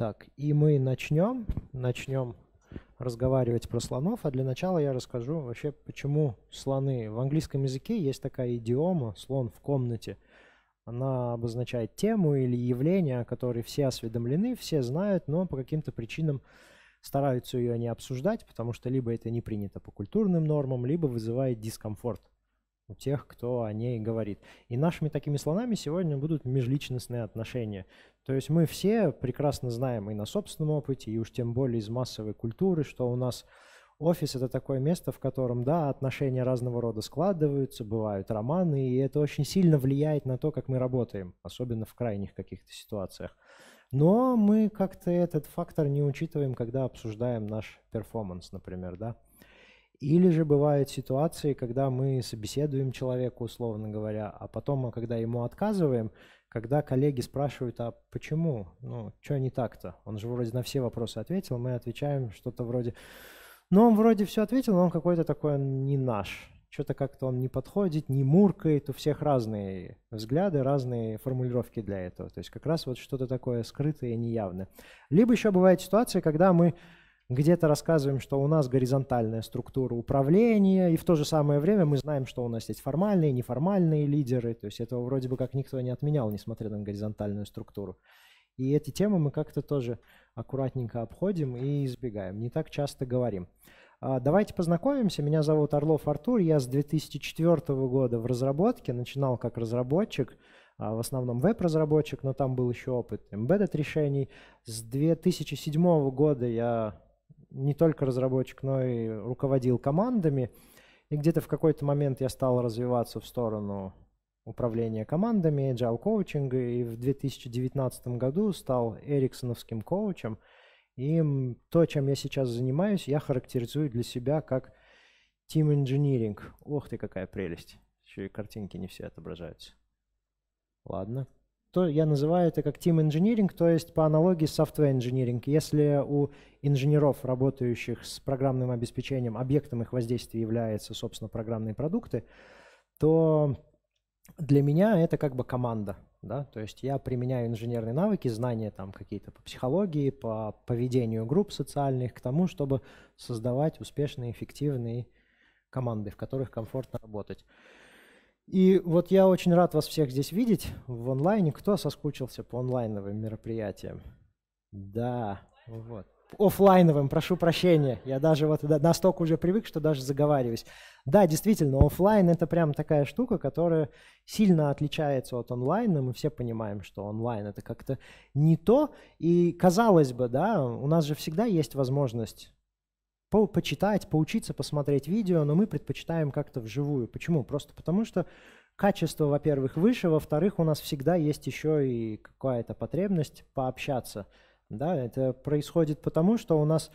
Так, и мы начнем, начнем разговаривать про слонов, а для начала я расскажу вообще, почему слоны. В английском языке есть такая идиома «слон в комнате». Она обозначает тему или явление, о которой все осведомлены, все знают, но по каким-то причинам стараются ее не обсуждать, потому что либо это не принято по культурным нормам, либо вызывает дискомфорт у тех, кто о ней говорит. И нашими такими слонами сегодня будут межличностные отношения. То есть мы все прекрасно знаем и на собственном опыте, и уж тем более из массовой культуры, что у нас офис – это такое место, в котором, да, отношения разного рода складываются, бывают романы, и это очень сильно влияет на то, как мы работаем, особенно в крайних каких-то ситуациях. Но мы как-то этот фактор не учитываем, когда обсуждаем наш перформанс, например, да. Или же бывают ситуации, когда мы собеседуем человека, условно говоря, а потом, а когда ему отказываем, когда коллеги спрашивают, а почему, ну, что не так-то? Он же вроде на все вопросы ответил, мы отвечаем что-то вроде, ну, он вроде все ответил, но он какой-то такой, он не наш. Что-то как-то он не подходит, не муркает, у всех разные взгляды, разные формулировки для этого. То есть как раз вот что-то такое скрытое и неявное. Либо еще бывает ситуация, когда мы где-то рассказываем, что у нас горизонтальная структура управления, и в то же самое время мы знаем, что у нас есть формальные, неформальные лидеры, то есть этого вроде бы как никто не отменял, несмотря на горизонтальную структуру. И эти темы мы как-то тоже аккуратненько обходим и избегаем, не так часто говорим. А, давайте познакомимся. Меня зовут Орлов Артур. Я с 2004 года в разработке. Начинал как разработчик, а, в основном веб-разработчик, но там был еще опыт embedded решений. С 2007 года я не только разработчик, но и руководил командами. И где-то в какой-то момент я стал развиваться в сторону управления командами, agile коучинга, и в 2019 году стал эриксоновским коучем. И то, чем я сейчас занимаюсь, я характеризую для себя как Team Engineering. Ох ты, какая прелесть. Еще и картинки не все отображаются. Ладно то я называю это как Team Engineering, то есть по аналогии с Software Engineering. Если у инженеров, работающих с программным обеспечением, объектом их воздействия являются, собственно, программные продукты, то для меня это как бы команда. Да? То есть я применяю инженерные навыки, знания там какие-то по психологии, по поведению групп социальных к тому, чтобы создавать успешные, эффективные команды, в которых комфортно работать. И вот я очень рад вас всех здесь видеть в онлайне. Кто соскучился по онлайновым мероприятиям? Да, вот. Офлайновым, прошу прощения. Я даже вот настолько уже привык, что даже заговариваюсь. Да, действительно, офлайн это прям такая штука, которая сильно отличается от онлайна. Мы все понимаем, что онлайн это как-то не то. И казалось бы, да, у нас же всегда есть возможность по почитать, поучиться, посмотреть видео, но мы предпочитаем как-то вживую. Почему? Просто потому что качество, во-первых, выше, во-вторых, у нас всегда есть еще и какая-то потребность пообщаться. Да, это происходит потому, что у нас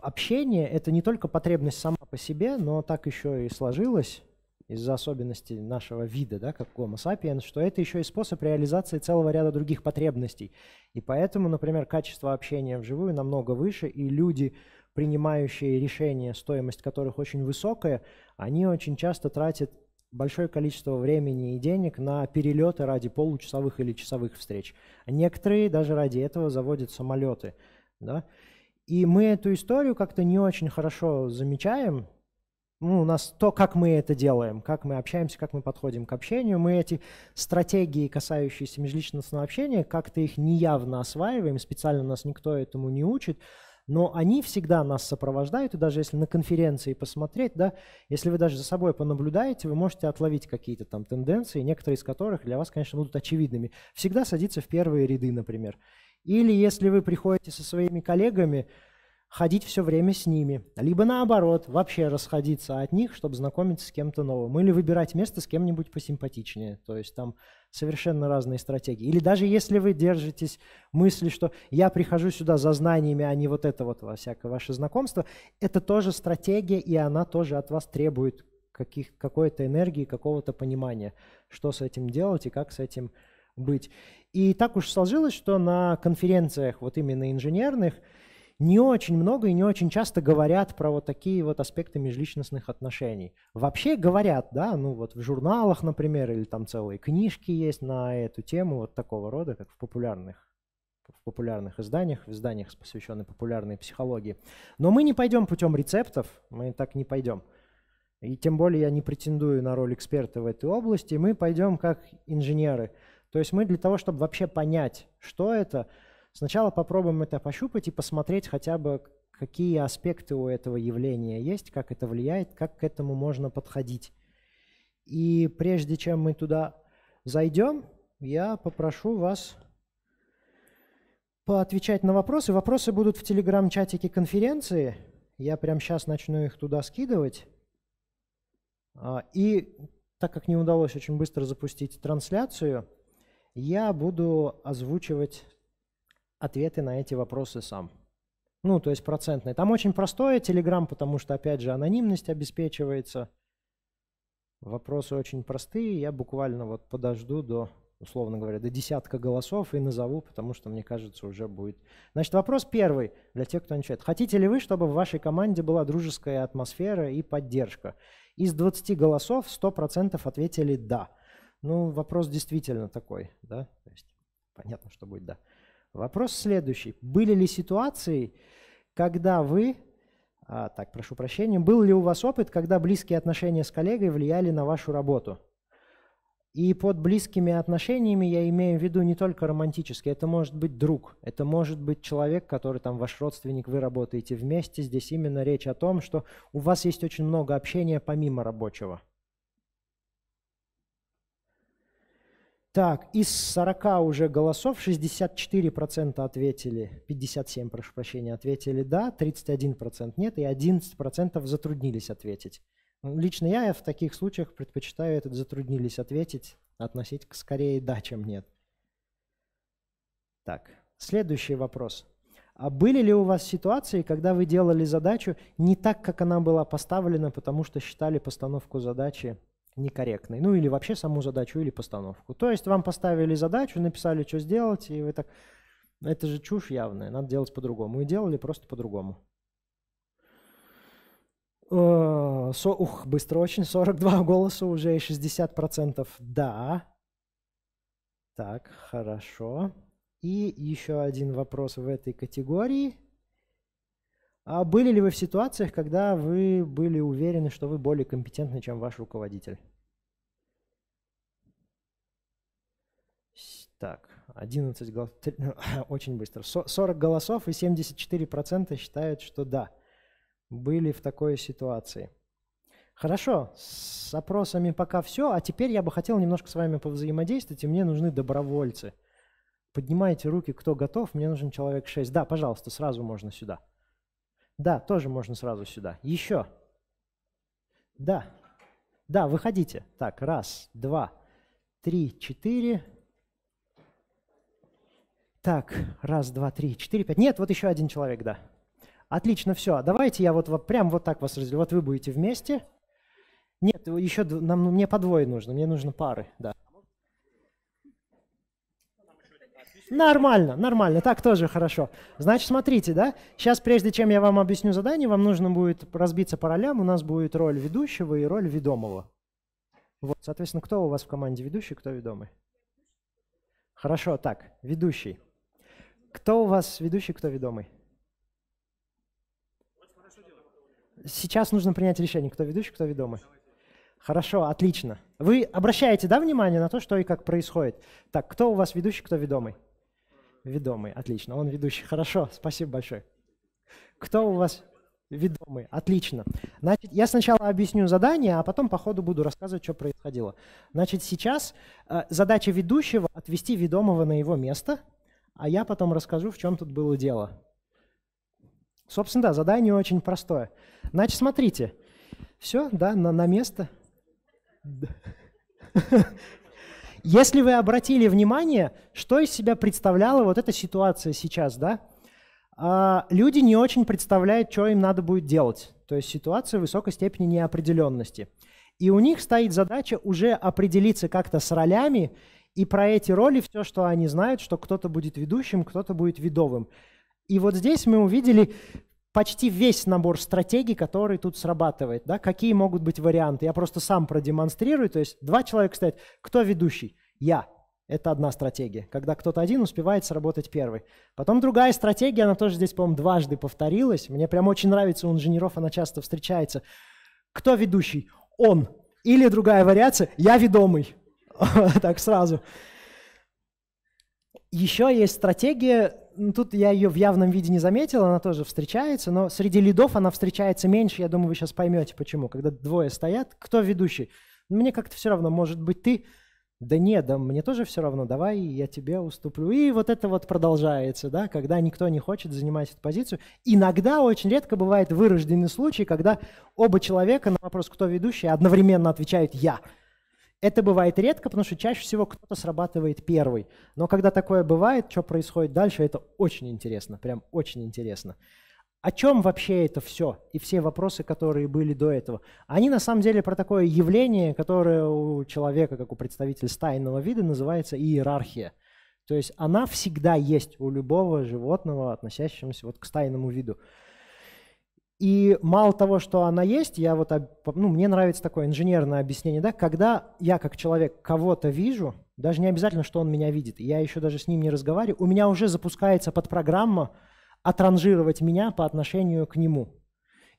общение – это не только потребность сама по себе, но так еще и сложилось, из-за особенностей нашего вида, да, как Homo sapiens, что это еще и способ реализации целого ряда других потребностей. И поэтому, например, качество общения вживую намного выше, и люди, принимающие решения, стоимость которых очень высокая, они очень часто тратят большое количество времени и денег на перелеты ради получасовых или часовых встреч. А некоторые даже ради этого заводят самолеты. Да? И мы эту историю как-то не очень хорошо замечаем, ну, у нас то, как мы это делаем, как мы общаемся, как мы подходим к общению. Мы эти стратегии, касающиеся межличностного общения, как-то их неявно осваиваем, специально нас никто этому не учит, но они всегда нас сопровождают, и даже если на конференции посмотреть, да, если вы даже за собой понаблюдаете, вы можете отловить какие-то там тенденции, некоторые из которых для вас, конечно, будут очевидными. Всегда садиться в первые ряды, например. Или если вы приходите со своими коллегами, ходить все время с ними, либо наоборот, вообще расходиться от них, чтобы знакомиться с кем-то новым, или выбирать место с кем-нибудь посимпатичнее. То есть там совершенно разные стратегии. Или даже если вы держитесь мысли, что я прихожу сюда за знаниями, а не вот это вот всякое ваше знакомство, это тоже стратегия, и она тоже от вас требует каких, какой-то энергии, какого-то понимания, что с этим делать и как с этим быть. И так уж сложилось, что на конференциях, вот именно инженерных, не очень много и не очень часто говорят про вот такие вот аспекты межличностных отношений. Вообще говорят, да, ну вот в журналах, например, или там целые книжки есть на эту тему вот такого рода, как в популярных в популярных изданиях, в изданиях, посвященных популярной психологии. Но мы не пойдем путем рецептов, мы так не пойдем. И тем более я не претендую на роль эксперта в этой области, мы пойдем как инженеры. То есть мы для того, чтобы вообще понять, что это, Сначала попробуем это пощупать и посмотреть хотя бы, какие аспекты у этого явления есть, как это влияет, как к этому можно подходить. И прежде чем мы туда зайдем, я попрошу вас поотвечать на вопросы. Вопросы будут в телеграм-чатике конференции. Я прямо сейчас начну их туда скидывать. А, и так как не удалось очень быстро запустить трансляцию, я буду озвучивать ответы на эти вопросы сам. Ну, то есть процентные. Там очень простое Telegram, потому что, опять же, анонимность обеспечивается. Вопросы очень простые. Я буквально вот подожду до, условно говоря, до десятка голосов и назову, потому что, мне кажется, уже будет. Значит, вопрос первый для тех, кто читает. Хотите ли вы, чтобы в вашей команде была дружеская атмосфера и поддержка? Из 20 голосов 100% ответили «да». Ну, вопрос действительно такой, да? То есть понятно, что будет «да». Вопрос следующий. Были ли ситуации, когда вы, а, так, прошу прощения, был ли у вас опыт, когда близкие отношения с коллегой влияли на вашу работу? И под близкими отношениями я имею в виду не только романтические, это может быть друг, это может быть человек, который там ваш родственник, вы работаете вместе. Здесь именно речь о том, что у вас есть очень много общения помимо рабочего – Так, из 40 уже голосов 64% ответили, 57, прошу прощения, ответили «да», 31% «нет» и 11% затруднились ответить. Ну, лично я в таких случаях предпочитаю этот «затруднились ответить» относить к скорее «да», чем «нет». Так, следующий вопрос. А были ли у вас ситуации, когда вы делали задачу не так, как она была поставлена, потому что считали постановку задачи некорректный. Ну или вообще саму задачу, или постановку. То есть вам поставили задачу, написали, что сделать, и вы так... Это же чушь явная, надо делать по-другому. И делали просто по-другому. Э, со, ух, быстро очень, 42 голоса уже и 60%. Да. Так, хорошо. И еще один вопрос в этой категории – а были ли вы в ситуациях, когда вы были уверены, что вы более компетентны, чем ваш руководитель? Так, 11 голосов, ну, очень быстро. 40 голосов и 74% считают, что да, были в такой ситуации. Хорошо, с опросами пока все, а теперь я бы хотел немножко с вами повзаимодействовать, и мне нужны добровольцы. Поднимайте руки, кто готов, мне нужен человек 6. Да, пожалуйста, сразу можно сюда. Да, тоже можно сразу сюда. Еще. Да. Да, выходите. Так, раз, два, три, четыре. Так, раз, два, три, четыре, пять. Нет, вот еще один человек, да. Отлично, все. Давайте я вот, вот прям вот так вас разделю. Вот вы будете вместе. Нет, еще нам, мне по двое нужно, мне нужно пары, да. Нормально, нормально, так тоже хорошо. Значит, смотрите, да, сейчас прежде чем я вам объясню задание, вам нужно будет разбиться по ролям, у нас будет роль ведущего и роль ведомого. Вот, соответственно, кто у вас в команде ведущий, кто ведомый? Хорошо, так, ведущий. Кто у вас ведущий, кто ведомый? Сейчас нужно принять решение, кто ведущий, кто ведомый. Хорошо, отлично. Вы обращаете, да, внимание на то, что и как происходит? Так, кто у вас ведущий, кто ведомый? Ведомый, отлично. Он ведущий. Хорошо, спасибо большое. Кто у вас ведомый? Отлично. Значит, я сначала объясню задание, а потом по ходу буду рассказывать, что происходило. Значит, сейчас э, задача ведущего – отвести ведомого на его место, а я потом расскажу, в чем тут было дело. Собственно, да, задание очень простое. Значит, смотрите. Все, да, на, на место. Если вы обратили внимание, что из себя представляла вот эта ситуация сейчас, да? А, люди не очень представляют, что им надо будет делать. То есть ситуация высокой степени неопределенности. И у них стоит задача уже определиться как-то с ролями, и про эти роли все, что они знают, что кто-то будет ведущим, кто-то будет ведовым. И вот здесь мы увидели почти весь набор стратегий, который тут срабатывает. Да? Какие могут быть варианты? Я просто сам продемонстрирую. То есть два человека стоят. Кто ведущий? Я. Это одна стратегия, когда кто-то один успевает сработать первый. Потом другая стратегия, она тоже здесь, по-моему, дважды повторилась. Мне прям очень нравится у инженеров, она часто встречается. Кто ведущий? Он. Или другая вариация – я ведомый. так сразу. Еще есть стратегия тут я ее в явном виде не заметил, она тоже встречается, но среди лидов она встречается меньше, я думаю, вы сейчас поймете почему. Когда двое стоят, кто ведущий? Мне как-то все равно, может быть, ты? Да нет, да мне тоже все равно, давай я тебе уступлю. И вот это вот продолжается, да, когда никто не хочет занимать эту позицию. Иногда, очень редко бывает вырожденный случай, когда оба человека на вопрос, кто ведущий, одновременно отвечают «я». Это бывает редко, потому что чаще всего кто-то срабатывает первый. Но когда такое бывает, что происходит дальше, это очень интересно, прям очень интересно. О чем вообще это все и все вопросы, которые были до этого? Они на самом деле про такое явление, которое у человека, как у представителя стайного вида, называется иерархия. То есть она всегда есть у любого животного, относящегося вот к стайному виду. И мало того, что она есть, я вот, ну, мне нравится такое инженерное объяснение, да, когда я как человек кого-то вижу, даже не обязательно, что он меня видит, я еще даже с ним не разговариваю, у меня уже запускается подпрограмма отранжировать меня по отношению к нему.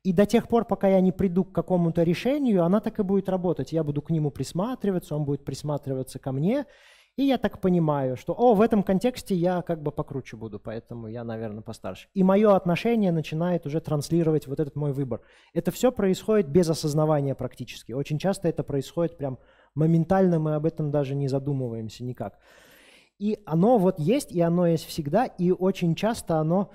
И до тех пор, пока я не приду к какому-то решению, она так и будет работать. Я буду к нему присматриваться, он будет присматриваться ко мне, и я так понимаю, что, о, в этом контексте я как бы покруче буду, поэтому я, наверное, постарше. И мое отношение начинает уже транслировать вот этот мой выбор. Это все происходит без осознавания практически. Очень часто это происходит прям моментально, мы об этом даже не задумываемся никак. И оно вот есть, и оно есть всегда, и очень часто оно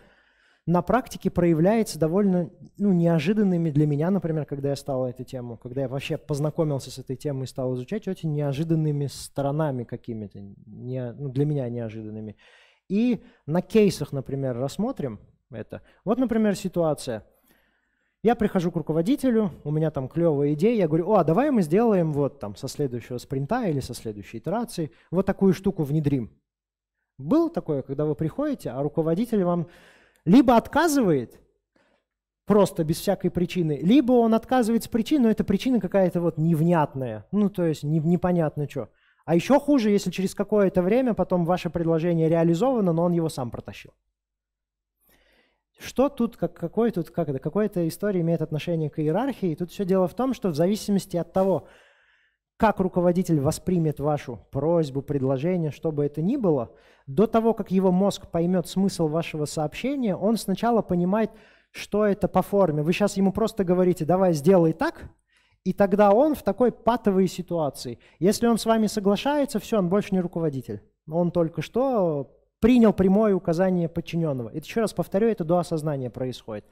на практике проявляется довольно ну, неожиданными для меня, например, когда я стал эту тему, когда я вообще познакомился с этой темой и стал изучать, очень неожиданными сторонами какими-то, не, ну, для меня неожиданными. И на кейсах, например, рассмотрим это. Вот, например, ситуация. Я прихожу к руководителю, у меня там клевая идея, я говорю, о, а давай мы сделаем вот там со следующего спринта или со следующей итерации вот такую штуку внедрим. Был такое, когда вы приходите, а руководитель вам либо отказывает просто без всякой причины, либо он отказывает с причиной, но эта причина какая-то вот невнятная, ну то есть не, непонятно что. А еще хуже, если через какое-то время потом ваше предложение реализовано, но он его сам протащил. Что тут, как, какой тут, как это, какой-то история имеет отношение к иерархии? Тут все дело в том, что в зависимости от того, как руководитель воспримет вашу просьбу, предложение, что бы это ни было, до того, как его мозг поймет смысл вашего сообщения, он сначала понимает, что это по форме. Вы сейчас ему просто говорите, давай сделай так, и тогда он в такой патовой ситуации. Если он с вами соглашается, все, он больше не руководитель. Он только что принял прямое указание подчиненного. И еще раз повторю, это до осознания происходит.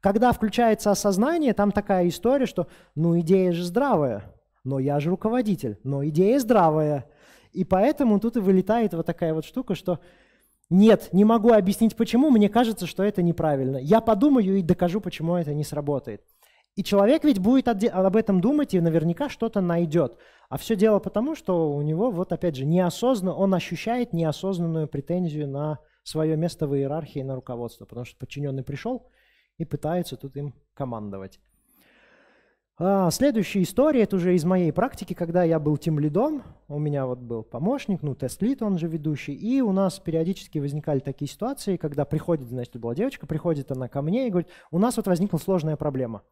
Когда включается осознание, там такая история, что ну идея же здравая, но я же руководитель, но идея здравая. И поэтому тут и вылетает вот такая вот штука, что нет, не могу объяснить почему, мне кажется, что это неправильно. Я подумаю и докажу, почему это не сработает. И человек ведь будет об этом думать и наверняка что-то найдет. А все дело потому, что у него, вот опять же, неосознанно, он ощущает неосознанную претензию на свое место в иерархии, на руководство, потому что подчиненный пришел и пытается тут им командовать. А, следующая история, это уже из моей практики, когда я был тем лидом, у меня вот был помощник, ну, тест-лид, он же ведущий, и у нас периодически возникали такие ситуации, когда приходит, значит, была девочка, приходит она ко мне и говорит, у нас вот возникла сложная проблема.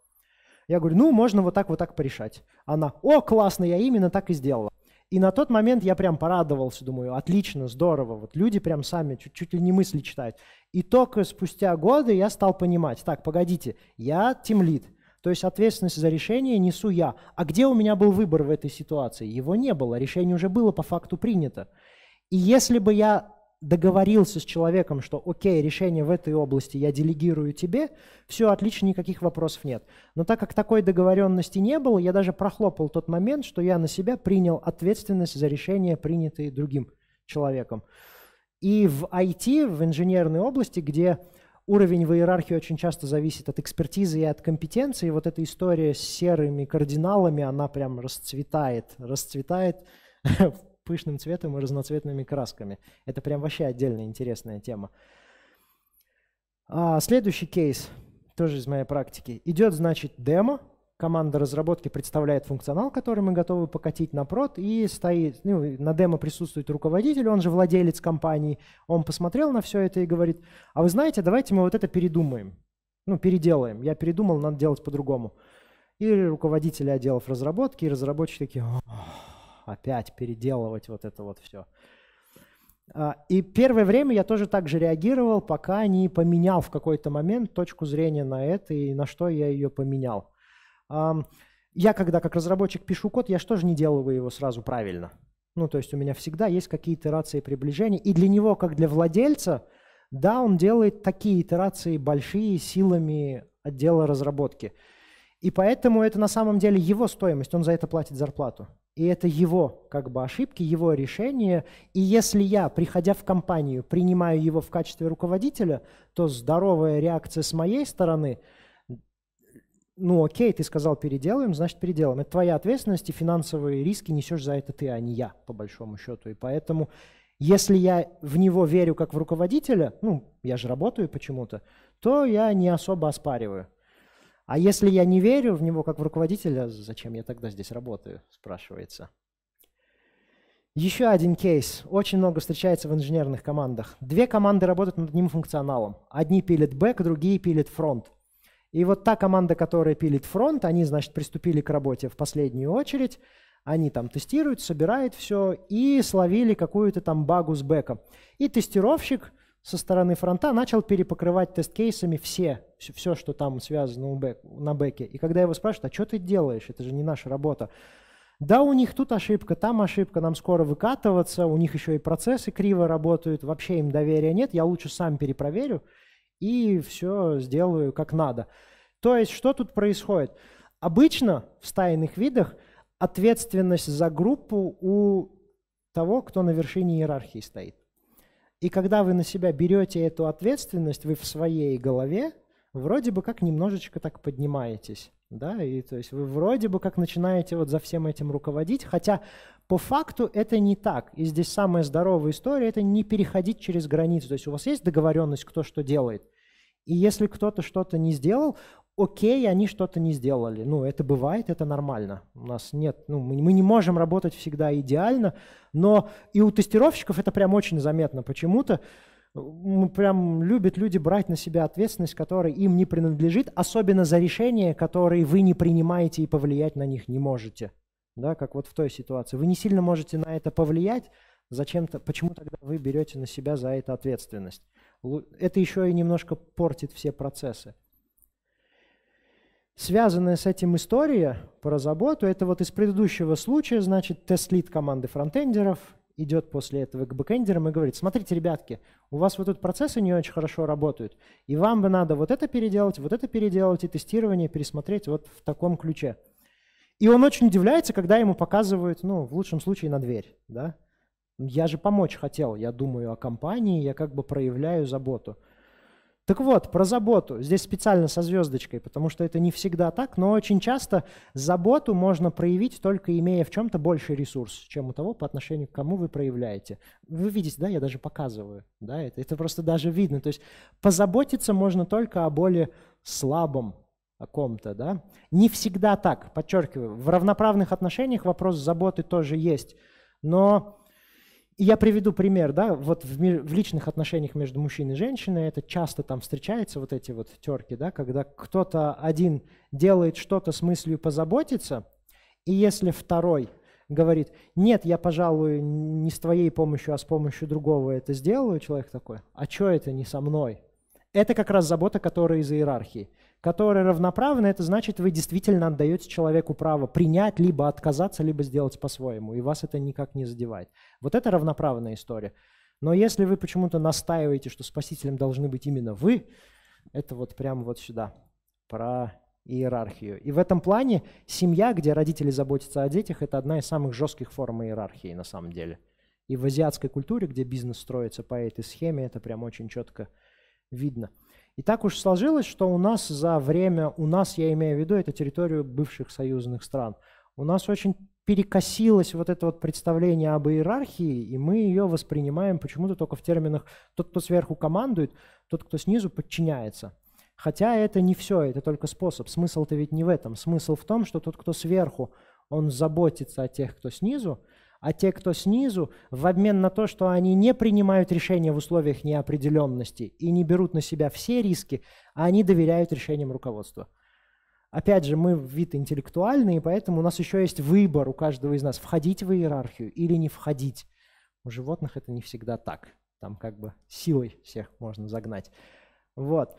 Я говорю, ну, можно вот так, вот так порешать. Она, о, классно, я именно так и сделала. И на тот момент я прям порадовался, думаю, отлично, здорово, вот люди прям сами чуть, чуть ли не мысли читают. И только спустя годы я стал понимать, так, погодите, я тем лид. То есть ответственность за решение несу я. А где у меня был выбор в этой ситуации? Его не было. Решение уже было по факту принято. И если бы я договорился с человеком, что окей, решение в этой области я делегирую тебе, все отлично, никаких вопросов нет. Но так как такой договоренности не было, я даже прохлопал тот момент, что я на себя принял ответственность за решение, принятые другим человеком. И в IT, в инженерной области, где уровень в иерархии очень часто зависит от экспертизы и от компетенции. Вот эта история с серыми кардиналами, она прям расцветает, расцветает пышным цветом и разноцветными красками. Это прям вообще отдельная интересная тема. А, следующий кейс, тоже из моей практики. Идет, значит, демо – команда разработки представляет функционал, который мы готовы покатить на прод, и стоит, ну, на демо присутствует руководитель, он же владелец компании, он посмотрел на все это и говорит, а вы знаете, давайте мы вот это передумаем, ну, переделаем, я передумал, надо делать по-другому. И руководители отделов разработки, и разработчики такие, опять переделывать вот это вот все. А, и первое время я тоже так же реагировал, пока не поменял в какой-то момент точку зрения на это и на что я ее поменял. Я когда как разработчик пишу код, я же тоже не делаю его сразу правильно. Ну, то есть у меня всегда есть какие-то итерации приближения. И для него, как для владельца, да, он делает такие итерации большие силами отдела разработки. И поэтому это на самом деле его стоимость, он за это платит зарплату. И это его как бы ошибки, его решение. И если я, приходя в компанию, принимаю его в качестве руководителя, то здоровая реакция с моей стороны – ну окей, ты сказал переделаем, значит переделаем. Это твоя ответственность, и финансовые риски несешь за это ты, а не я, по большому счету. И поэтому, если я в него верю как в руководителя, ну, я же работаю почему-то, то я не особо оспариваю. А если я не верю в него как в руководителя, зачем я тогда здесь работаю, спрашивается. Еще один кейс. Очень много встречается в инженерных командах. Две команды работают над одним функционалом. Одни пилят бэк, другие пилят фронт. И вот та команда, которая пилит фронт, они, значит, приступили к работе в последнюю очередь. Они там тестируют, собирают все и словили какую-то там багу с бэком. И тестировщик со стороны фронта начал перепокрывать тест-кейсами все, все, все что там связано бэк, на бэке. И когда его спрашивают, а что ты делаешь, это же не наша работа. Да, у них тут ошибка, там ошибка, нам скоро выкатываться, у них еще и процессы криво работают, вообще им доверия нет, я лучше сам перепроверю и все сделаю как надо. То есть что тут происходит? Обычно в стайных видах ответственность за группу у того, кто на вершине иерархии стоит. И когда вы на себя берете эту ответственность, вы в своей голове вроде бы как немножечко так поднимаетесь. Да, и то есть вы вроде бы как начинаете вот за всем этим руководить, хотя по факту это не так. И здесь самая здоровая история – это не переходить через границу. То есть у вас есть договоренность, кто что делает. И если кто-то что-то не сделал, окей, они что-то не сделали. Ну, это бывает, это нормально. У нас нет, ну, мы, мы не можем работать всегда идеально, но и у тестировщиков это прям очень заметно почему-то. Э, прям любят люди брать на себя ответственность, которая им не принадлежит, особенно за решения, которые вы не принимаете и повлиять на них не можете. Да, как вот в той ситуации. Вы не сильно можете на это повлиять, зачем-то, почему тогда вы берете на себя за это ответственность? Это еще и немножко портит все процессы. Связанная с этим история про заботу, это вот из предыдущего случая, значит, тест-лид команды фронтендеров идет после этого к бэкэндерам и говорит, смотрите, ребятки, у вас вот тут процессы не очень хорошо работают, и вам бы надо вот это переделать, вот это переделать, и тестирование пересмотреть вот в таком ключе. И он очень удивляется, когда ему показывают, ну, в лучшем случае на дверь, да, я же помочь хотел, я думаю о компании, я как бы проявляю заботу. Так вот, про заботу. Здесь специально со звездочкой, потому что это не всегда так, но очень часто заботу можно проявить, только имея в чем-то больше ресурс, чем у того, по отношению к кому вы проявляете. Вы видите, да, я даже показываю, да, это, это просто даже видно. То есть позаботиться можно только о более слабом, о ком-то, да. Не всегда так, подчеркиваю. В равноправных отношениях вопрос заботы тоже есть, но и я приведу пример, да, вот в, в личных отношениях между мужчиной и женщиной это часто там встречается, вот эти вот терки, да, когда кто-то один делает что-то с мыслью позаботиться, и если второй говорит, нет, я, пожалуй, не с твоей помощью, а с помощью другого это сделаю, человек такой, а что это не со мной? Это как раз забота, которая из иерархии которые равноправны, это значит, вы действительно отдаете человеку право принять, либо отказаться, либо сделать по-своему, и вас это никак не задевает. Вот это равноправная история. Но если вы почему-то настаиваете, что спасителем должны быть именно вы, это вот прямо вот сюда, про иерархию. И в этом плане семья, где родители заботятся о детях, это одна из самых жестких форм иерархии на самом деле. И в азиатской культуре, где бизнес строится по этой схеме, это прям очень четко видно. И так уж сложилось, что у нас за время, у нас, я имею в виду, это территорию бывших союзных стран, у нас очень перекосилось вот это вот представление об иерархии, и мы ее воспринимаем почему-то только в терминах «тот, кто сверху командует, тот, кто снизу подчиняется». Хотя это не все, это только способ. Смысл-то ведь не в этом. Смысл в том, что тот, кто сверху, он заботится о тех, кто снизу, а те, кто снизу, в обмен на то, что они не принимают решения в условиях неопределенности и не берут на себя все риски, а они доверяют решениям руководства. Опять же, мы вид интеллектуальный, поэтому у нас еще есть выбор у каждого из нас, входить в иерархию или не входить. У животных это не всегда так. Там как бы силой всех можно загнать. Вот.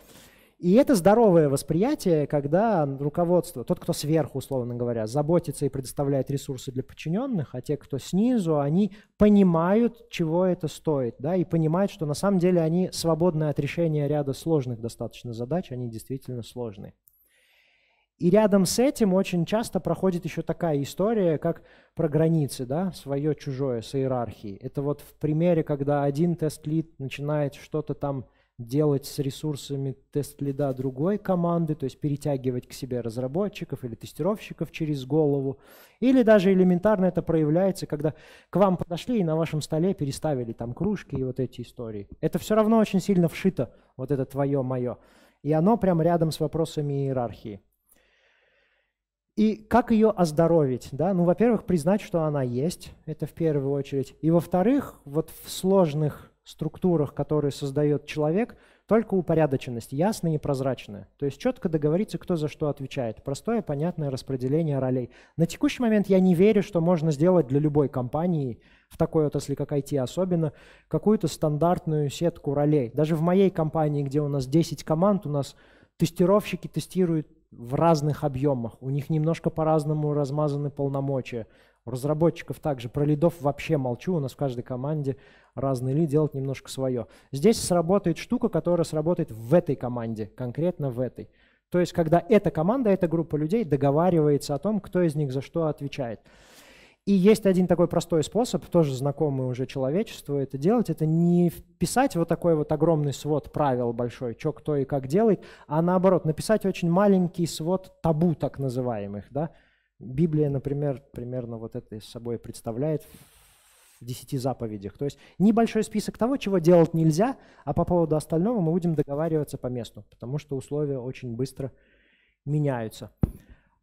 И это здоровое восприятие, когда руководство, тот, кто сверху, условно говоря, заботится и предоставляет ресурсы для подчиненных, а те, кто снизу, они понимают, чего это стоит, да, и понимают, что на самом деле они свободны от решения ряда сложных достаточно задач, они действительно сложные. И рядом с этим очень часто проходит еще такая история, как про границы, да, свое-чужое, с иерархией. Это вот в примере, когда один тест-лид начинает что-то там делать с ресурсами тест-лида другой команды, то есть перетягивать к себе разработчиков или тестировщиков через голову. Или даже элементарно это проявляется, когда к вам подошли и на вашем столе переставили там кружки и вот эти истории. Это все равно очень сильно вшито, вот это твое, мое. И оно прям рядом с вопросами иерархии. И как ее оздоровить? Да? Ну, во-первых, признать, что она есть, это в первую очередь. И во-вторых, вот в сложных структурах, которые создает человек, только упорядоченность, ясная и прозрачная. То есть четко договориться, кто за что отвечает. Простое, понятное распределение ролей. На текущий момент я не верю, что можно сделать для любой компании, в такой отрасли, как IT особенно, какую-то стандартную сетку ролей. Даже в моей компании, где у нас 10 команд, у нас тестировщики тестируют в разных объемах. У них немножко по-разному размазаны полномочия. У разработчиков также. Про лидов вообще молчу. У нас в каждой команде разные лид делают немножко свое. Здесь сработает штука, которая сработает в этой команде, конкретно в этой. То есть, когда эта команда, эта группа людей договаривается о том, кто из них за что отвечает. И есть один такой простой способ, тоже знакомый уже человечеству это делать, это не писать вот такой вот огромный свод правил большой, что кто и как делает, а наоборот, написать очень маленький свод табу так называемых, да, Библия, например, примерно вот это из собой представляет в десяти заповедях. То есть небольшой список того, чего делать нельзя, а по поводу остального мы будем договариваться по месту, потому что условия очень быстро меняются.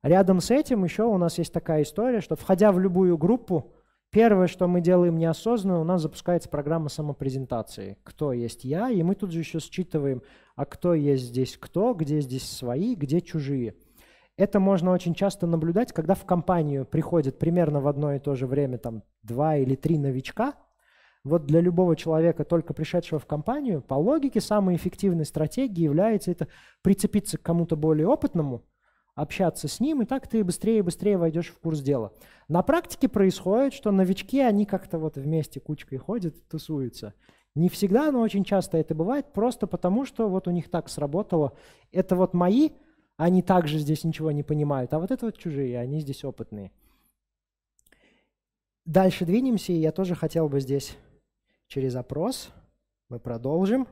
Рядом с этим еще у нас есть такая история, что входя в любую группу, первое, что мы делаем неосознанно, у нас запускается программа самопрезентации. Кто есть я, и мы тут же еще считываем, а кто есть здесь кто, где здесь свои, где чужие – это можно очень часто наблюдать, когда в компанию приходит примерно в одно и то же время там два или три новичка. Вот для любого человека, только пришедшего в компанию, по логике самой эффективной стратегией является это прицепиться к кому-то более опытному, общаться с ним, и так ты быстрее и быстрее войдешь в курс дела. На практике происходит, что новички, они как-то вот вместе кучкой ходят, тусуются. Не всегда, но очень часто это бывает, просто потому что вот у них так сработало. Это вот мои они также здесь ничего не понимают. А вот это вот чужие, они здесь опытные. Дальше двинемся, и я тоже хотел бы здесь через опрос мы продолжим.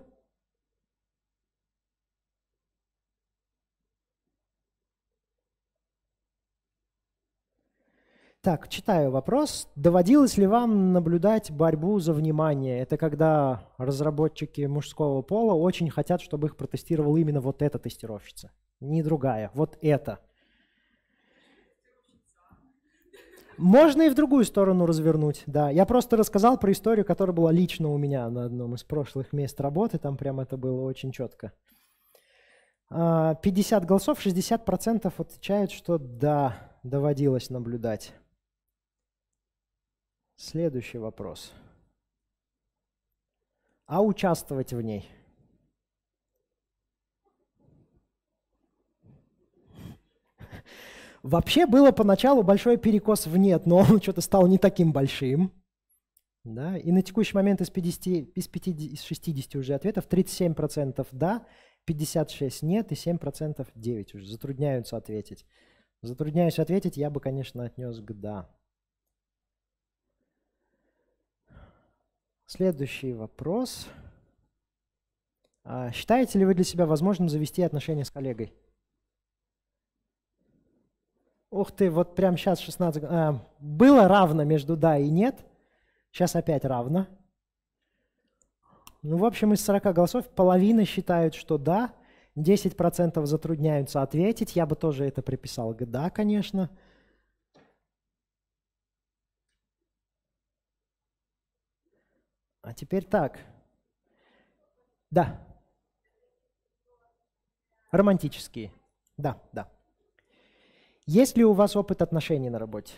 Так, читаю вопрос. Доводилось ли вам наблюдать борьбу за внимание? Это когда разработчики мужского пола очень хотят, чтобы их протестировал именно вот эта тестировщица не другая. Вот это. Можно и в другую сторону развернуть, да. Я просто рассказал про историю, которая была лично у меня на одном из прошлых мест работы. Там прям это было очень четко. 50 а, голосов, 60% отвечают, что да, доводилось наблюдать. Следующий вопрос. А участвовать в ней – Вообще было поначалу большой перекос в нет, но он что-то стал не таким большим. Да? И на текущий момент из, 50, из, 50, из 60 уже ответов 37% да, 56% нет и 7% 9 уже затрудняются ответить. Затрудняюсь ответить, я бы, конечно, отнес к да. Следующий вопрос. А считаете ли вы для себя возможным завести отношения с коллегой? ух ты, вот прямо сейчас 16... Э, было равно между да и нет, сейчас опять равно. Ну, в общем, из 40 голосов половина считают, что да, 10% затрудняются ответить. Я бы тоже это приписал к да, конечно. А теперь так. Да. Романтические. Да, да. Есть ли у вас опыт отношений на работе?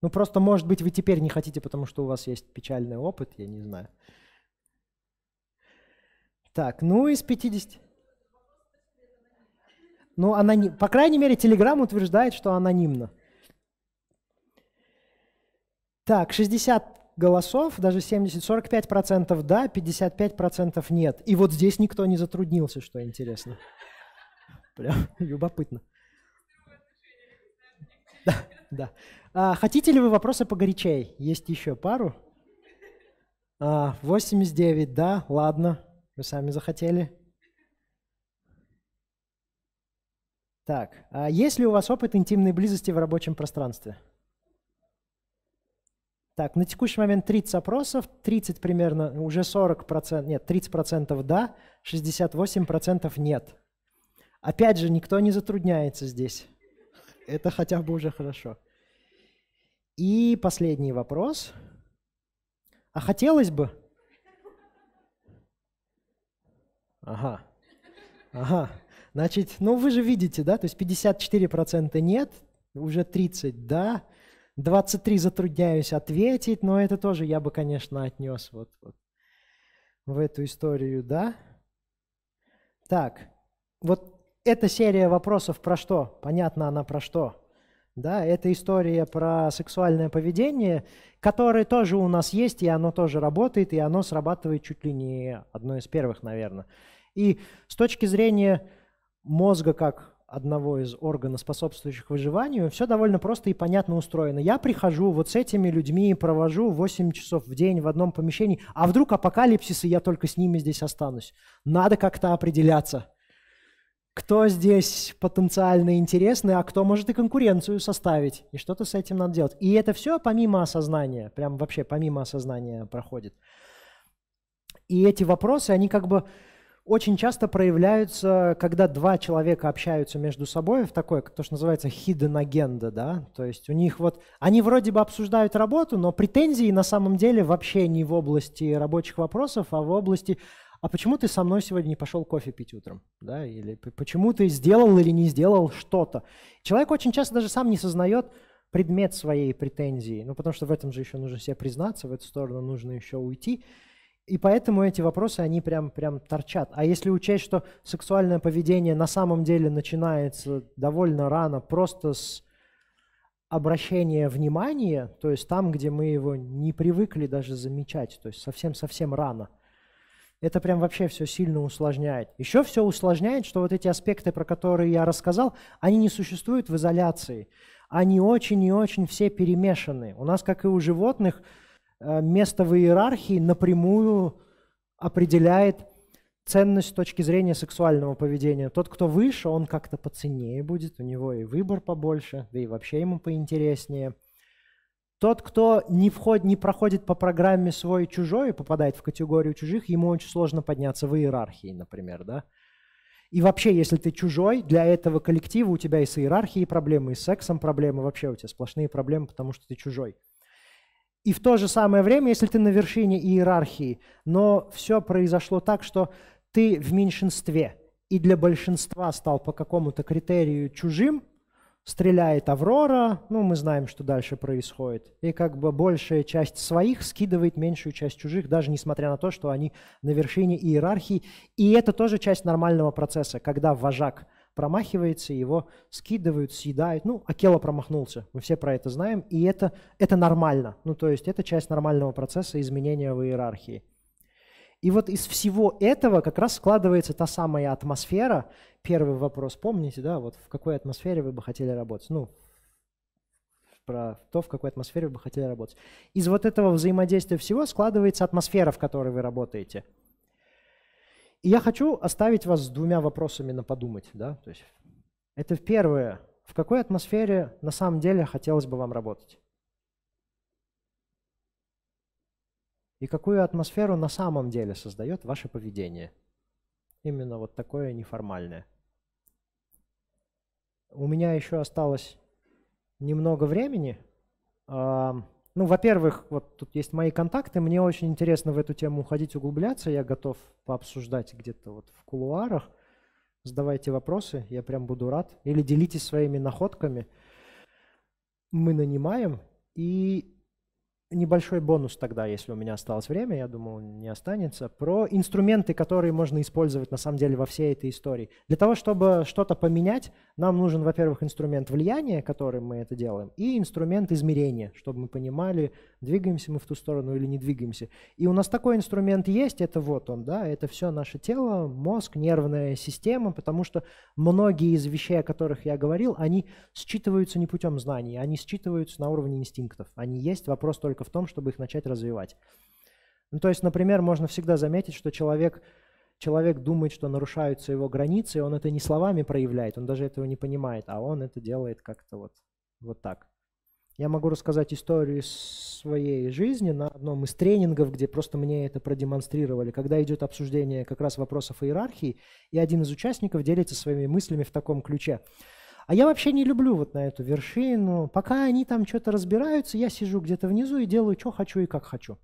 Ну просто, может быть, вы теперь не хотите, потому что у вас есть печальный опыт, я не знаю. Так, ну из 50... Ну, аноним... по крайней мере, Telegram утверждает, что анонимно. Так, 60 голосов, даже 70, 45% да, 55% нет. И вот здесь никто не затруднился, что интересно. Прям любопытно. Да, да. А, хотите ли вы вопросы погорячей? Есть еще пару? А, 89, да, ладно. Вы сами захотели. Так, а есть ли у вас опыт интимной близости в рабочем пространстве? Так, на текущий момент 30 опросов, 30 примерно, уже 40%, нет, 30% да, 68% нет. Опять же, никто не затрудняется здесь. Это хотя бы уже хорошо. И последний вопрос. А хотелось бы? Ага. Ага. Значит, ну вы же видите, да, то есть 54% нет, уже 30, да, 23 затрудняюсь ответить, но это тоже я бы, конечно, отнес вот, вот в эту историю, да. Так, вот эта серия вопросов про что? Понятно, она про что? Да, это история про сексуальное поведение, которое тоже у нас есть, и оно тоже работает, и оно срабатывает чуть ли не одно из первых, наверное. И с точки зрения мозга как одного из органов, способствующих выживанию, все довольно просто и понятно устроено. Я прихожу вот с этими людьми, провожу 8 часов в день в одном помещении, а вдруг апокалипсис, и я только с ними здесь останусь. Надо как-то определяться – кто здесь потенциально интересный, а кто может и конкуренцию составить. И что-то с этим надо делать. И это все помимо осознания, прям вообще помимо осознания проходит. И эти вопросы, они как бы очень часто проявляются, когда два человека общаются между собой в такой, то, что называется hidden agenda, да, то есть у них вот, они вроде бы обсуждают работу, но претензии на самом деле вообще не в области рабочих вопросов, а в области а почему ты со мной сегодня не пошел кофе пить утром, да, или почему ты сделал или не сделал что-то. Человек очень часто даже сам не сознает предмет своей претензии, ну, потому что в этом же еще нужно себе признаться, в эту сторону нужно еще уйти, и поэтому эти вопросы, они прям, прям торчат. А если учесть, что сексуальное поведение на самом деле начинается довольно рано, просто с обращения внимания, то есть там, где мы его не привыкли даже замечать, то есть совсем-совсем рано – это прям вообще все сильно усложняет. Еще все усложняет, что вот эти аспекты, про которые я рассказал, они не существуют в изоляции. Они очень и очень все перемешаны. У нас, как и у животных, э, место в иерархии напрямую определяет ценность с точки зрения сексуального поведения. Тот, кто выше, он как-то поценнее будет, у него и выбор побольше, да и вообще ему поинтереснее – тот, кто не, входит, не проходит по программе свой чужой и попадает в категорию чужих, ему очень сложно подняться в иерархии, например, да. И вообще, если ты чужой, для этого коллектива у тебя и с иерархией проблемы, и с сексом проблемы, вообще у тебя сплошные проблемы, потому что ты чужой. И в то же самое время, если ты на вершине иерархии, но все произошло так, что ты в меньшинстве и для большинства стал по какому-то критерию чужим – стреляет Аврора, ну, мы знаем, что дальше происходит, и как бы большая часть своих скидывает меньшую часть чужих, даже несмотря на то, что они на вершине иерархии. И это тоже часть нормального процесса, когда вожак промахивается, его скидывают, съедают. Ну, Акела промахнулся, мы все про это знаем, и это, это нормально. Ну, то есть это часть нормального процесса изменения в иерархии. И вот из всего этого как раз складывается та самая атмосфера. Первый вопрос, помните, да, вот в какой атмосфере вы бы хотели работать? Ну, про то, в какой атмосфере вы бы хотели работать. Из вот этого взаимодействия всего складывается атмосфера, в которой вы работаете. И я хочу оставить вас с двумя вопросами на подумать. Да? То есть, это первое. В какой атмосфере на самом деле хотелось бы вам работать? и какую атмосферу на самом деле создает ваше поведение. Именно вот такое неформальное. У меня еще осталось немного времени. А, ну, во-первых, вот тут есть мои контакты. Мне очень интересно в эту тему уходить, углубляться. Я готов пообсуждать где-то вот в кулуарах. Задавайте вопросы, я прям буду рад. Или делитесь своими находками. Мы нанимаем. И небольшой бонус тогда, если у меня осталось время, я думаю, не останется, про инструменты, которые можно использовать на самом деле во всей этой истории. Для того, чтобы что-то поменять, нам нужен, во-первых, инструмент влияния, которым мы это делаем, и инструмент измерения, чтобы мы понимали, двигаемся мы в ту сторону или не двигаемся. И у нас такой инструмент есть, это вот он, да, это все наше тело, мозг, нервная система, потому что многие из вещей, о которых я говорил, они считываются не путем знаний, они считываются на уровне инстинктов. Они есть, вопрос только в том, чтобы их начать развивать. Ну, то есть, например, можно всегда заметить, что человек, человек думает, что нарушаются его границы, и он это не словами проявляет, он даже этого не понимает, а он это делает как-то вот, вот так. Я могу рассказать историю из своей жизни на одном из тренингов, где просто мне это продемонстрировали. Когда идет обсуждение как раз вопросов иерархии, и один из участников делится своими мыслями в таком ключе. А я вообще не люблю вот на эту вершину. Пока они там что-то разбираются, я сижу где-то внизу и делаю, что хочу и как хочу.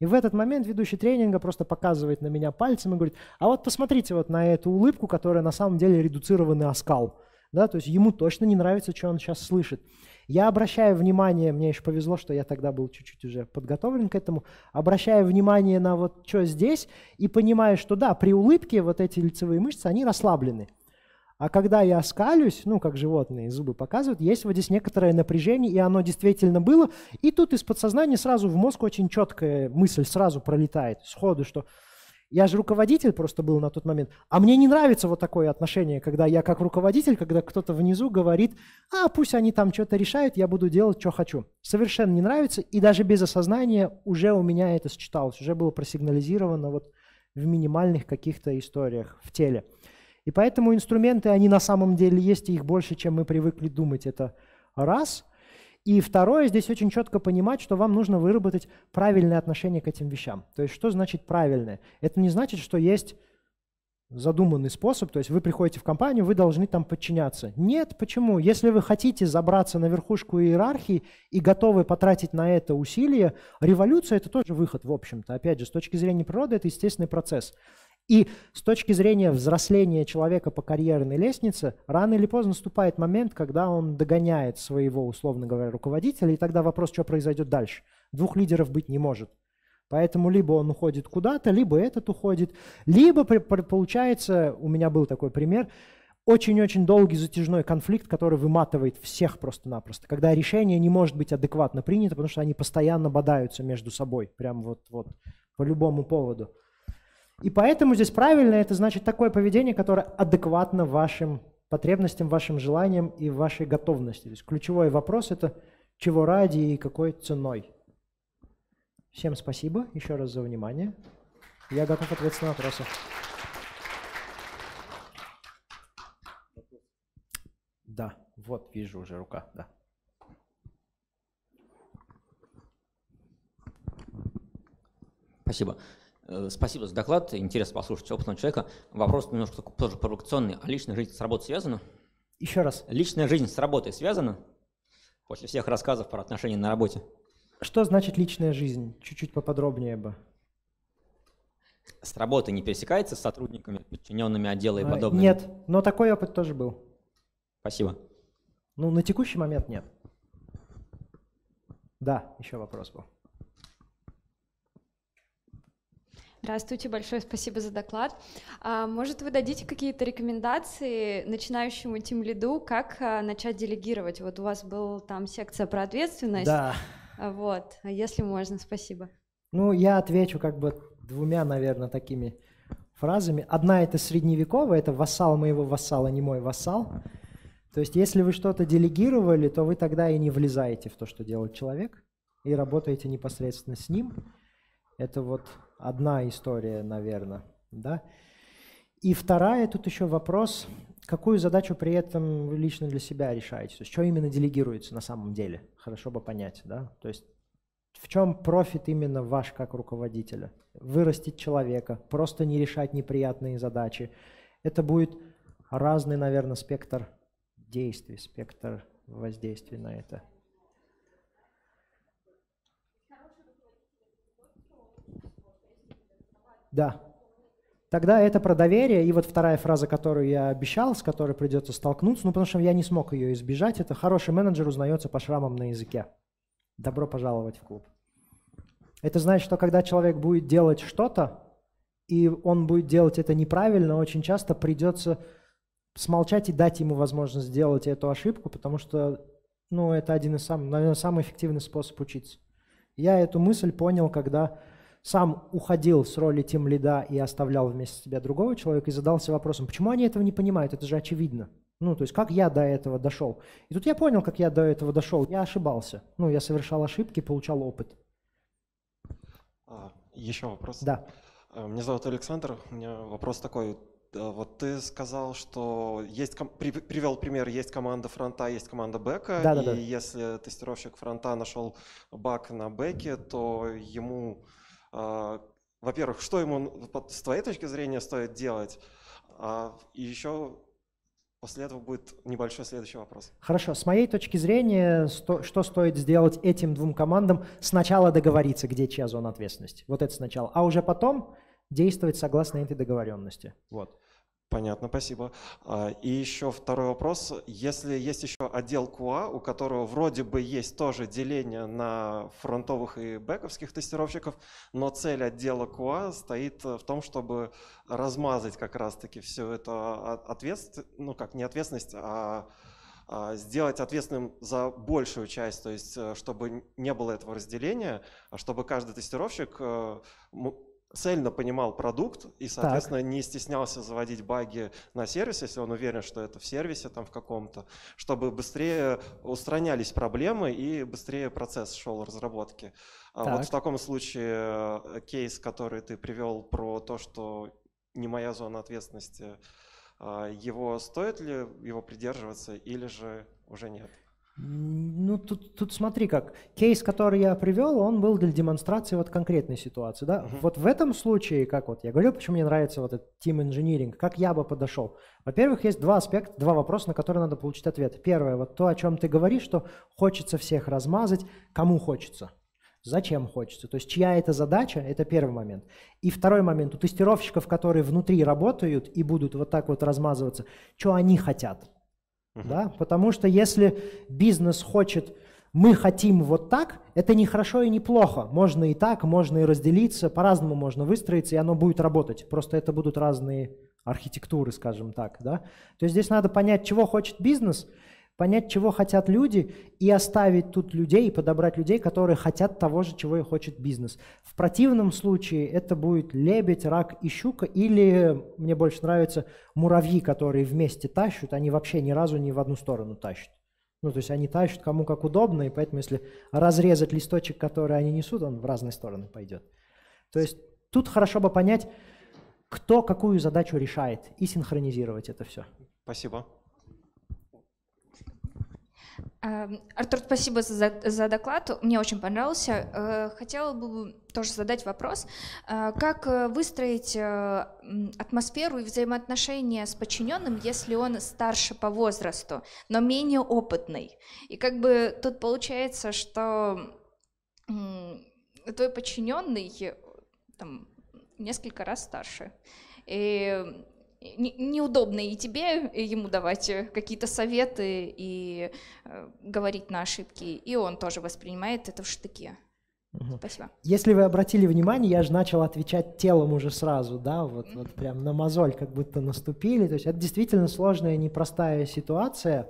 И в этот момент ведущий тренинга просто показывает на меня пальцем и говорит, а вот посмотрите вот на эту улыбку, которая на самом деле редуцированный оскал. Да, то есть ему точно не нравится, что он сейчас слышит. Я обращаю внимание, мне еще повезло, что я тогда был чуть-чуть уже подготовлен к этому, обращаю внимание на вот что здесь и понимаю, что да, при улыбке вот эти лицевые мышцы, они расслаблены. А когда я скалюсь, ну, как животные зубы показывают, есть вот здесь некоторое напряжение, и оно действительно было. И тут из подсознания сразу в мозг очень четкая мысль сразу пролетает сходу, что я же руководитель просто был на тот момент. А мне не нравится вот такое отношение, когда я как руководитель, когда кто-то внизу говорит, а пусть они там что-то решают, я буду делать, что хочу. Совершенно не нравится. И даже без осознания уже у меня это считалось, уже было просигнализировано вот в минимальных каких-то историях в теле. И поэтому инструменты, они на самом деле есть, и их больше, чем мы привыкли думать. Это раз – и второе, здесь очень четко понимать, что вам нужно выработать правильное отношение к этим вещам. То есть что значит правильное? Это не значит, что есть задуманный способ, то есть вы приходите в компанию, вы должны там подчиняться. Нет, почему? Если вы хотите забраться на верхушку иерархии и готовы потратить на это усилия, революция – это тоже выход, в общем-то. Опять же, с точки зрения природы это естественный процесс. И с точки зрения взросления человека по карьерной лестнице, рано или поздно наступает момент, когда он догоняет своего, условно говоря, руководителя, и тогда вопрос, что произойдет дальше. Двух лидеров быть не может. Поэтому либо он уходит куда-то, либо этот уходит, либо получается, у меня был такой пример, очень-очень долгий затяжной конфликт, который выматывает всех просто-напросто, когда решение не может быть адекватно принято, потому что они постоянно бодаются между собой, прям вот-вот по любому поводу. И поэтому здесь правильно это значит такое поведение, которое адекватно вашим потребностям, вашим желаниям и вашей готовности. То есть ключевой вопрос – это чего ради и какой ценой. Всем спасибо еще раз за внимание. Я готов ответить на вопросы. Да, вот вижу уже рука, да. Спасибо. Э, спасибо за доклад. Интересно послушать опытного человека. Вопрос немножко тоже провокационный. А личная жизнь с работой связана? Еще раз. Личная жизнь с работой связана? После всех рассказов про отношения на работе. Что значит личная жизнь? Чуть-чуть поподробнее бы. С работы не пересекается с сотрудниками, подчиненными отдела и а, э, подобное? Нет, но такой опыт тоже был. Спасибо. Ну, на текущий момент нет. Да, еще вопрос был. Здравствуйте, большое спасибо за доклад. А, может, вы дадите какие-то рекомендации начинающему тим лиду, как а, начать делегировать? Вот у вас была там секция про ответственность. Да. А, вот, если можно, спасибо. Ну, я отвечу как бы двумя, наверное, такими фразами. Одна это средневековая, это вассал моего вассала, не мой вассал. То есть, если вы что-то делегировали, то вы тогда и не влезаете в то, что делает человек, и работаете непосредственно с ним. Это вот Одна история, наверное, да? И вторая, тут еще вопрос, какую задачу при этом вы лично для себя решаете? То есть что именно делегируется на самом деле? Хорошо бы понять, да? То есть в чем профит именно ваш как руководителя? Вырастить человека, просто не решать неприятные задачи. Это будет разный, наверное, спектр действий, спектр воздействия на это. Да. Тогда это про доверие. И вот вторая фраза, которую я обещал, с которой придется столкнуться, ну потому что я не смог ее избежать, это хороший менеджер узнается по шрамам на языке. Добро пожаловать в клуб. Это значит, что когда человек будет делать что-то, и он будет делать это неправильно, очень часто придется смолчать и дать ему возможность сделать эту ошибку, потому что ну, это один из самых, наверное, самый эффективный способ учиться. Я эту мысль понял, когда сам уходил с роли тем лида и оставлял вместо себя другого человека и задался вопросом, почему они этого не понимают, это же очевидно. Ну, то есть как я до этого дошел? И тут я понял, как я до этого дошел. Я ошибался. Ну, я совершал ошибки, получал опыт. А, еще вопрос. Да. А, меня зовут Александр. У меня вопрос такой. А, вот ты сказал, что есть привел пример, есть команда фронта, есть команда бэка, да, да, и да. если тестировщик фронта нашел баг на бэке, то ему а, во-первых, что ему с твоей точки зрения стоит делать, а, и еще После этого будет небольшой следующий вопрос. Хорошо. С моей точки зрения, что стоит сделать этим двум командам? Сначала договориться, где чья зона ответственности. Вот это сначала. А уже потом действовать согласно этой договоренности. Вот. Понятно, спасибо. А, и еще второй вопрос. Если есть еще отдел QA, у которого вроде бы есть тоже деление на фронтовых и бэковских тестировщиков, но цель отдела QA стоит э, в том, чтобы размазать как раз-таки всю эту ответственность, ну как не ответственность, а, а сделать ответственным за большую часть, то есть э, чтобы не было этого разделения, а чтобы каждый тестировщик э, цельно понимал продукт и, соответственно, так. не стеснялся заводить баги на сервис, если он уверен, что это в сервисе там в каком-то, чтобы быстрее устранялись проблемы и быстрее процесс шел разработки. Так. Вот в таком случае э, кейс, который ты привел про то, что не моя зона ответственности, а его стоит ли его придерживаться или же уже нет? Ну, тут, тут смотри как. Кейс, который я привел, он был для демонстрации вот конкретной ситуации. Да? Uh-huh. Вот в этом случае, как вот я говорил, почему мне нравится вот этот Team Engineering, как я бы подошел. Во-первых, есть два аспекта, два вопроса, на которые надо получить ответ. Первое, вот то, о чем ты говоришь, что хочется всех размазать, кому хочется. Зачем хочется? То есть чья это задача? Это первый момент. И второй момент. У тестировщиков, которые внутри работают и будут вот так вот размазываться, что они хотят? Да? Потому что если бизнес хочет, мы хотим вот так, это не хорошо и не плохо. Можно и так, можно и разделиться, по-разному можно выстроиться, и оно будет работать. Просто это будут разные архитектуры, скажем так. Да? То есть здесь надо понять, чего хочет бизнес – понять, чего хотят люди, и оставить тут людей, и подобрать людей, которые хотят того же, чего и хочет бизнес. В противном случае это будет лебедь, рак и щука, или, мне больше нравится муравьи, которые вместе тащут. они вообще ни разу ни в одну сторону тащат. Ну, то есть они тащат кому как удобно, и поэтому если разрезать листочек, который они несут, он в разные стороны пойдет. То есть тут хорошо бы понять, кто какую задачу решает, и синхронизировать это все. Спасибо. Эм, Артур, спасибо за, за доклад. Мне очень понравился. Э, хотела бы тоже задать вопрос. Э, как э, выстроить атмосферу и взаимоотношения с подчиненным, если он старше по возрасту, но менее опытный? И как бы тут получается, что твой подчиненный там, несколько раз старше. И неудобно и тебе, и ему давать э, какие-то советы и э, говорить на ошибки, и он тоже воспринимает это в штыке. Угу. Спасибо. Если вы обратили внимание, я же начал отвечать телом уже сразу, да, вот, вот прям на мозоль как будто наступили. То есть это действительно сложная, непростая ситуация.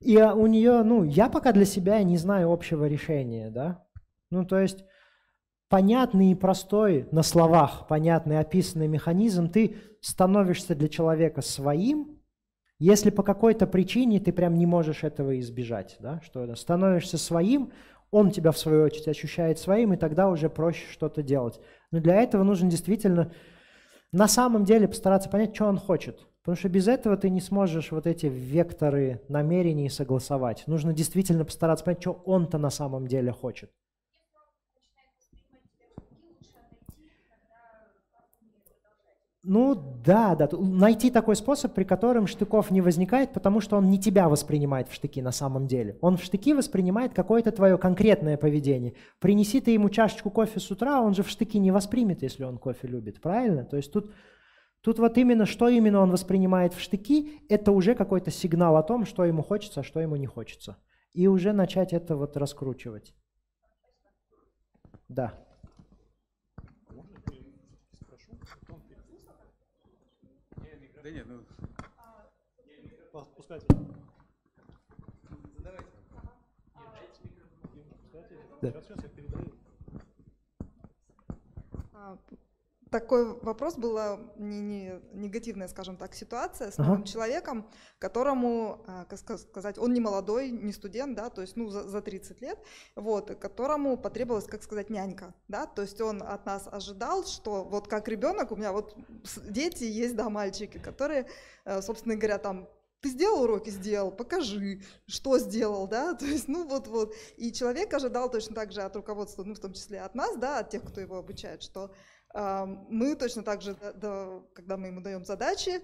И а, у нее, ну, я пока для себя не знаю общего решения, да. Ну, то есть понятный и простой на словах, понятный описанный механизм, ты становишься для человека своим, если по какой-то причине ты прям не можешь этого избежать, да, что это, становишься своим, он тебя в свою очередь ощущает своим, и тогда уже проще что-то делать. Но для этого нужно действительно на самом деле постараться понять, что он хочет. Потому что без этого ты не сможешь вот эти векторы намерений согласовать. Нужно действительно постараться понять, что он-то на самом деле хочет. Ну да, да. Найти такой способ, при котором штыков не возникает, потому что он не тебя воспринимает в штыки на самом деле. Он в штыки воспринимает какое-то твое конкретное поведение. Принеси ты ему чашечку кофе с утра, он же в штыки не воспримет, если он кофе любит, правильно? То есть тут, тут вот именно, что именно он воспринимает в штыки, это уже какой-то сигнал о том, что ему хочется, а что ему не хочется. И уже начать это вот раскручивать. Да. Да нет, ну... Пускайте. Задавайте. Да. Сейчас я передаю. А, такой вопрос была не, не негативная, скажем так, ситуация с новым ага. человеком, которому, а, как сказать, он не молодой, не студент, да, то есть, ну, за, за 30 лет, вот, которому потребовалась, как сказать, нянька, да, то есть он от нас ожидал, что вот как ребенок, у меня вот дети есть, да, мальчики, которые, э, собственно говоря, там ты сделал уроки, сделал, покажи, что сделал, да, то есть, ну вот, вот. И человек ожидал точно так же от руководства, ну, в том числе от нас, да, от тех, кто его обучает, что а, мы точно так же, когда мы ему даем задачи,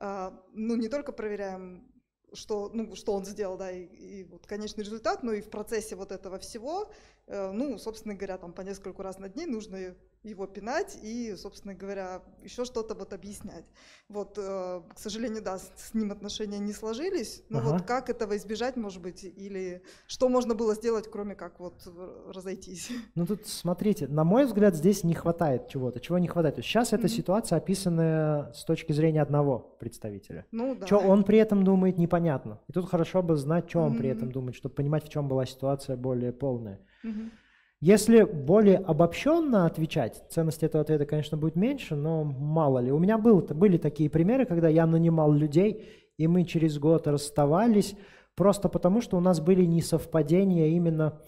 а, ну, не только проверяем, что, ну, что он сделал, да, и, и вот конечный результат, но и в процессе вот этого всего, э, ну, собственно говоря, там по нескольку раз на дни нужно его пинать и, собственно говоря, еще что-то вот объяснять. Вот, э, к сожалению, да, с, с ним отношения не сложились, но ага. вот как этого избежать, может быть, или что можно было сделать, кроме как вот разойтись? Ну тут смотрите, на мой взгляд, здесь не хватает чего-то, чего не хватает. Сейчас эта mm-hmm. ситуация описанная с точки зрения одного представителя. Ну да. Что он при этом думает, непонятно. И тут хорошо бы знать, что он mm-hmm. при этом думает, чтобы понимать, в чем была ситуация более полная. Mm-hmm. Если более обобщенно отвечать, ценность этого ответа, конечно, будет меньше, но мало ли. У меня был, были такие примеры, когда я нанимал людей, и мы через год расставались, просто потому что у нас были несовпадения именно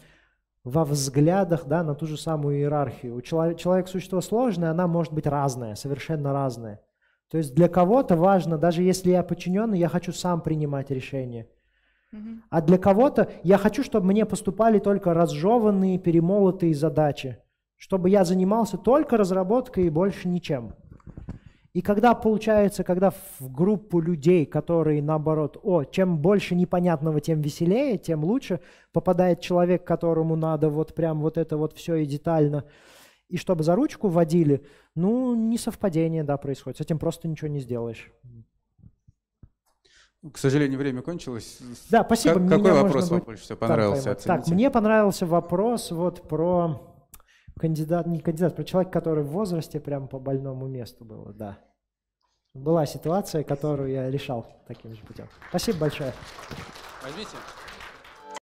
во взглядах да, на ту же самую иерархию. У человек, человек существо сложное, она может быть разная, совершенно разная. То есть для кого-то важно, даже если я подчиненный, я хочу сам принимать решение. А для кого-то я хочу, чтобы мне поступали только разжеванные, перемолотые задачи, чтобы я занимался только разработкой и больше ничем. И когда получается, когда в группу людей, которые наоборот, о, чем больше непонятного, тем веселее, тем лучше, попадает человек, которому надо вот прям вот это вот все и детально, и чтобы за ручку водили, ну, не совпадение, да, происходит. С этим просто ничего не сделаешь. К сожалению, время кончилось. Да, спасибо. Как, какой вопрос вам больше всего понравился? Так, мне понравился вопрос вот про кандидат, не кандидат, про человека, который в возрасте прям по больному месту был, да. Была ситуация, которую я решал таким же путем. Спасибо большое. Возьмите.